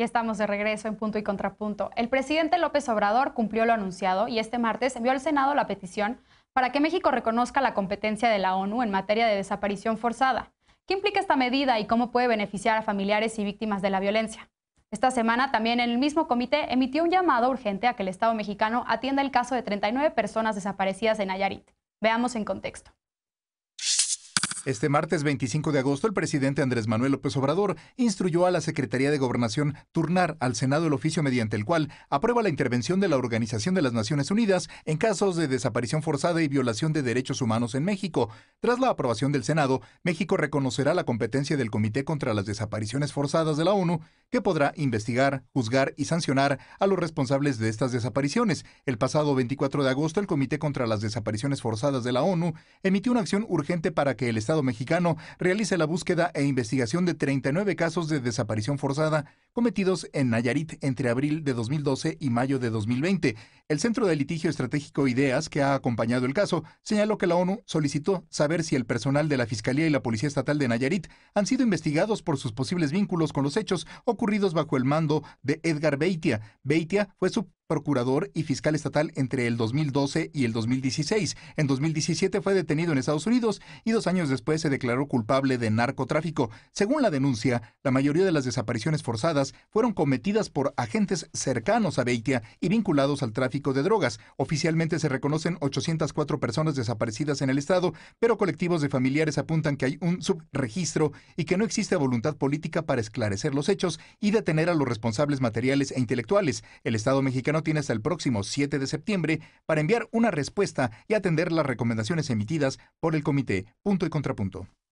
Ya estamos de regreso en punto y contrapunto. El presidente López Obrador cumplió lo anunciado y este martes envió al Senado la petición para que México reconozca la competencia de la ONU en materia de desaparición forzada. ¿Qué implica esta medida y cómo puede beneficiar a familiares y víctimas de la violencia? Esta semana también el mismo comité emitió un llamado urgente a que el Estado mexicano atienda el caso de 39 personas desaparecidas en Nayarit. Veamos en contexto. Este martes 25 de agosto, el presidente Andrés Manuel López Obrador instruyó a la Secretaría de Gobernación turnar al Senado el oficio mediante el cual aprueba la intervención de la Organización de las Naciones Unidas en casos de desaparición forzada y violación de derechos humanos en México. Tras la aprobación del Senado, México reconocerá la competencia del Comité contra las Desapariciones Forzadas de la ONU, que podrá investigar, juzgar y sancionar a los responsables de estas desapariciones. El pasado 24 de agosto, el Comité contra las Desapariciones Forzadas de la ONU emitió una acción urgente para que el Estado mexicano realiza la búsqueda e investigación de 39 casos de desaparición forzada cometidos en Nayarit entre abril de 2012 y mayo de 2020. El Centro de Litigio Estratégico e Ideas, que ha acompañado el caso, señaló que la ONU solicitó saber si el personal de la Fiscalía y la Policía Estatal de Nayarit han sido investigados por sus posibles vínculos con los hechos ocurridos bajo el mando de Edgar Beitia. Beitia fue su procurador y fiscal estatal entre el 2012 y el 2016. En 2017 fue detenido en Estados Unidos y dos años después se declaró culpable de narcotráfico. Según la denuncia, la mayoría de las desapariciones forzadas fueron cometidas por agentes cercanos a Beitia y vinculados al tráfico de drogas. Oficialmente se reconocen 804 personas desaparecidas en el estado, pero colectivos de familiares apuntan que hay un subregistro y que no existe voluntad política para esclarecer los hechos y detener a los responsables materiales e intelectuales. El Estado mexicano tiene hasta el próximo 7 de septiembre para enviar una respuesta y atender las recomendaciones emitidas por el comité. Punto y contrapunto.